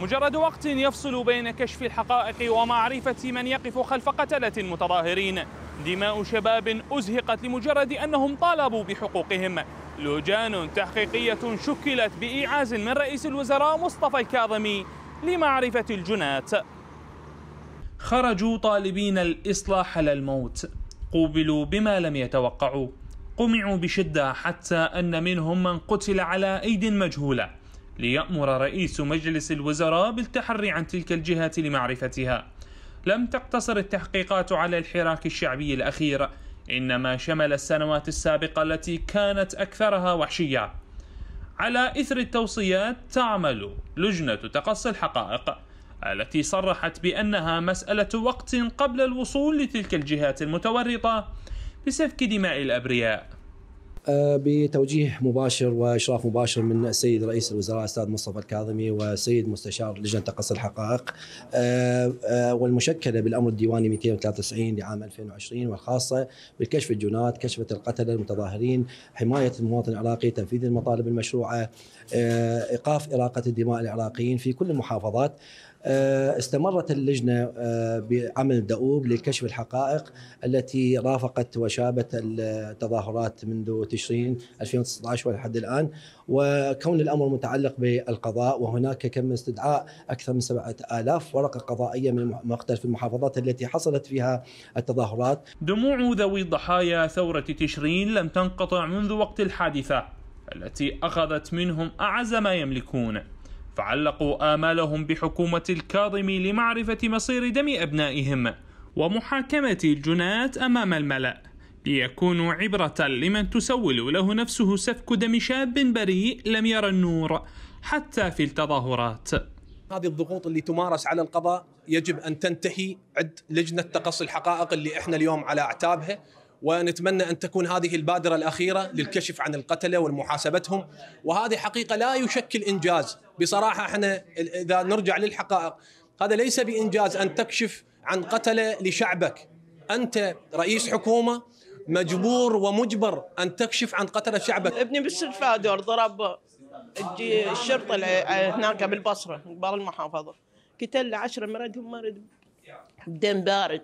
مجرد وقت يفصل بين كشف الحقائق ومعرفة من يقف خلف قتلة المتظاهرين دماء شباب أزهقت لمجرد أنهم طالبوا بحقوقهم لجان تحقيقية شكلت بإيعاز من رئيس الوزراء مصطفى الكاظمي لمعرفة الجنات خرجوا طالبين الإصلاح للموت قوبلوا بما لم يتوقعوا قمعوا بشدة حتى أن منهم من قتل على أيد مجهولة ليأمر رئيس مجلس الوزراء بالتحري عن تلك الجهات لمعرفتها. لم تقتصر التحقيقات على الحراك الشعبي الأخير، إنما شمل السنوات السابقة التي كانت أكثرها وحشية. على إثر التوصيات تعمل لجنة تقصي الحقائق التي صرحت بأنها مسألة وقت قبل الوصول لتلك الجهات المتورطة بسفك دماء الأبرياء آه، بتوجيه مباشر واشراف مباشر من السيد رئيس الوزراء الاستاذ مصطفى الكاظمي والسيد مستشار لجنه تقصي الحقائق آه، آه، والمشكله بالامر الديواني 293 لعام 2020 والخاصه بالكشف الجنات، كشفه القتله المتظاهرين، حمايه المواطن العراقي، تنفيذ المطالب المشروعه، ايقاف اراقه الدماء العراقيين في كل المحافظات. آه، استمرت اللجنة آه، بعمل دؤوب لكشف الحقائق التي رافقت وشابت التظاهرات منذ تشرين 2019 ولحد الآن وكون الأمر متعلق بالقضاء وهناك كم استدعاء أكثر من 7000 ورقة قضائية من مختلف المحافظات التي حصلت فيها التظاهرات دموع ذوي ضحايا ثورة تشرين لم تنقطع منذ وقت الحادثة التي أخذت منهم أعز ما يملكون فعلقوا آمالهم بحكومة الكاظم لمعرفة مصير دم أبنائهم ومحاكمة الجنات أمام الملأ ليكونوا عبرة لمن تسول له نفسه سفك دم شاب بريء لم يرى النور حتى في التظاهرات هذه الضغوط اللي تمارس على القضاء يجب أن تنتهي عند لجنة تقصي الحقائق اللي إحنا اليوم على أعتابها ونتمنى ان تكون هذه البادره الاخيره للكشف عن القتله والمحاسبتهم وهذه حقيقه لا يشكل انجاز بصراحه احنا اذا نرجع للحقائق هذا ليس بانجاز ان تكشف عن قتله لشعبك انت رئيس حكومه مجبور ومجبر ان تكشف عن قتله شعبك ابني بالسلفادور ضرب الشرطه هناك بالبصره بالمحافظه المحافظه قتل 10 مرات هم بدم بارد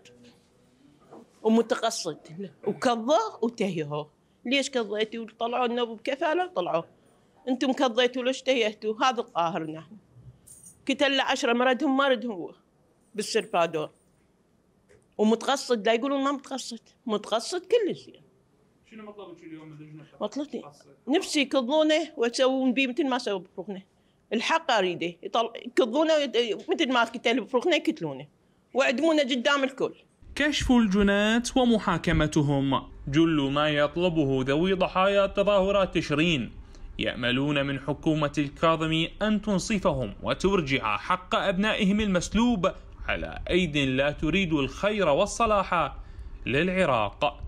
ومتقصد وكظه وتهيه ليش كظيتوا طلعوا لنا بكفاله طلعوا انتم كظيتوا ليش تهيهتوا هذا القاهر نحن قتل عشرة مردهم ما ردهم بالسرفادور ومتقصد لا يقولون ما متقصد متقصد كلش يعني شنو مطلبك اليوم من اللجنه؟ مطلبتي نفسي يكضونه ويسوون بيه مثل ما سووا بفروقنا الحق اريده يطل... يكضونه مثل ما قتلوا بفروقنا يقتلونه ويعدمونه قدام الكل كشف الجناة ومحاكمتهم جل ما يطلبه ذوي ضحايا تظاهرات تشرين يأملون من حكومة الكاظم أن تنصفهم وترجع حق أبنائهم المسلوب على أيد لا تريد الخير والصلاح للعراق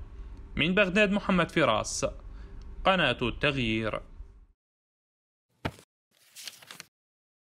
من بغداد محمد فراس قناة التغيير